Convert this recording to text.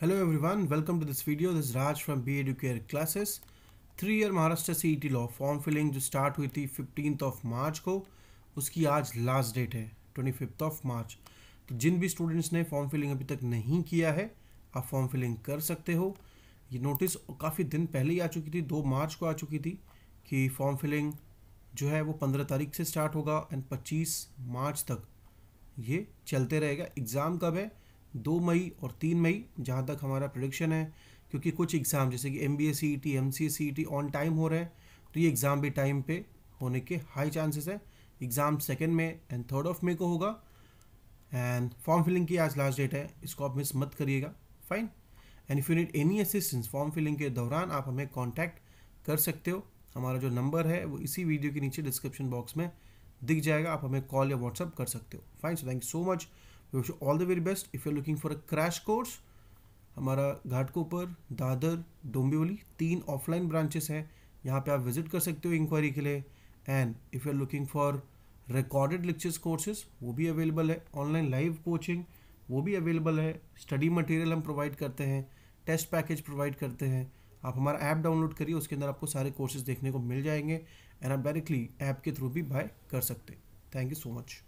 hello everyone welcome to this video this Raj from B B Educare classes three year Maharashtra C E T law form filling जो start हुई थी fifteen of March को उसकी आज last date है twenty fifth of March तो जिन भी स्टूडेंट्स ने फॉर्म फिलिंग अभी तक नहीं किया है आप फॉर्म फिलिंग कर सकते हो ये नोटिस काफ़ी दिन पहले ही आ चुकी थी दो मार्च को आ चुकी थी कि फॉर्म फिलिंग जो है वो पंद्रह तारीख से स्टार्ट होगा एंड पच्चीस मार्च तक ये चलते रहेगा एग्ज़ाम कब है दो मई और तीन मई जहाँ तक हमारा प्रोडिक्शन है क्योंकि कुछ एग्ज़ाम जैसे कि M B S C E T M C C E T on time हो रहे हैं तो ये एग्ज़ाम भी टाइम पे होने के हाई चांसेस है एग्ज़ाम सेकेंड में एंड थर्ड ऑफ मे को होगा एंड फॉर्म फिलिंग की आज लास्ट डेट है इसको आप मिस मत करिएगा fine and if you need any assistance form filling के दौरान आप हमें कॉन्टैक्ट कर सकते हो हमारा जो नंबर है वो इसी वीडियो के नीचे डिस्क्रिप्शन बॉक्स में दिख जाएगा आप हमें कॉल या व्हाट्सअप कर सकते हो fine so thank you so much we wish all the very best if you are looking for a crash course हमारा घाटकोपर दादर डोंबिवली तीन ऑफलाइन ब्रांचेस हैं यहाँ पे आप विजिट कर सकते हो इंक्वायरी के लिए and if you are looking for recorded lectures courses वो भी अवेलेबल है ऑनलाइन लाइव कोचिंग वो भी अवेलेबल है स्टडी मटेरियल हम प्रोवाइड करते हैं टेस्ट पैकेज प्रोवाइड करते हैं आप हमारा ऐप डाउनलोड करिए उसके अंदर आपको सारे कोर्सेज देखने को मिल जाएंगे एंड आप डायरेक्टली ऐप के थ्रू भी बाय कर सकते हैं थैंक यू सो मच